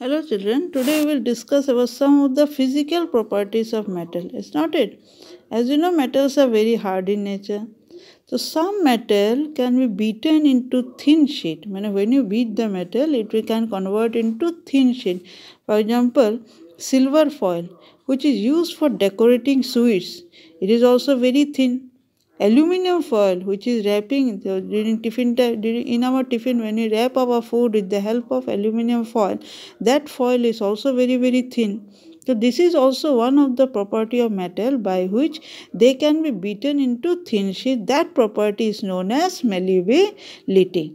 Hello children, today we will discuss about some of the physical properties of metal, is not it? As you know, metals are very hard in nature. So some metal can be beaten into thin sheet. When you beat the metal, it can convert into thin sheet. For example, silver foil, which is used for decorating sweets. It is also very thin aluminum foil which is wrapping the, during tiffin during in our tiffin when we wrap our food with the help of aluminum foil that foil is also very very thin so this is also one of the property of metal by which they can be beaten into thin sheet that property is known as malleability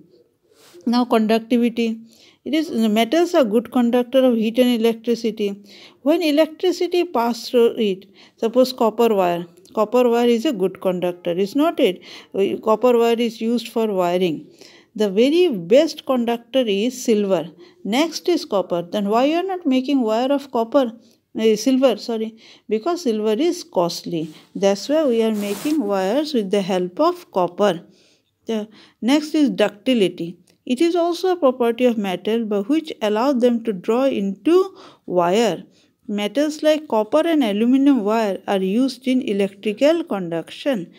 now conductivity it is metals are good conductor of heat and electricity when electricity pass through it suppose copper wire Copper wire is a good conductor, is not it? Copper wire is used for wiring. The very best conductor is silver. Next is copper. Then why you are not making wire of copper? Uh, silver, sorry. Because silver is costly. That's why we are making wires with the help of copper. The next is ductility. It is also a property of metal by which allows them to draw into wire. Metals like copper and aluminum wire are used in electrical conduction.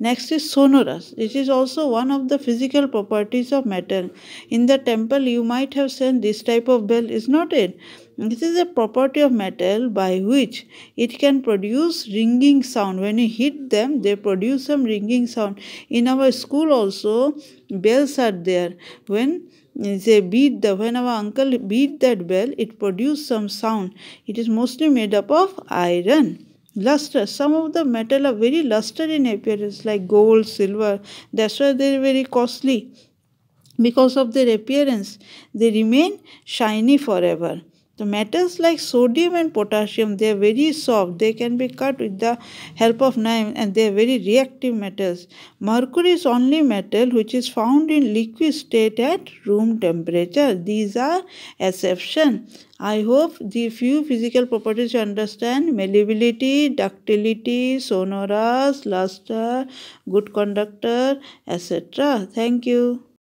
Next is sonorous. This is also one of the physical properties of metal. In the temple, you might have seen this type of bell, is not it? This is a property of metal by which it can produce ringing sound. When you hit them, they produce some ringing sound. In our school also, bells are there. When they beat the, when our uncle beat that bell, it produced some sound. It is mostly made up of iron luster some of the metal are very luster in appearance like gold silver that's why they're very costly because of their appearance they remain shiny forever the metals like sodium and potassium, they are very soft. They can be cut with the help of knife and they are very reactive metals. Mercury is only metal which is found in liquid state at room temperature. These are exception. I hope the few physical properties you understand malleability, ductility, sonorous, luster, good conductor, etc. Thank you.